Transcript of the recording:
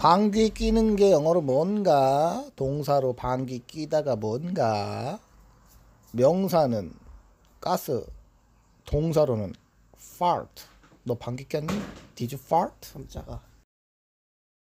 방귀 끼는 게 영어로 뭔가 동사로 방귀 끼다가 뭔가 명사는 가스 동사로는 fart 너 방귀 꼈니? Did you fart? 삼자가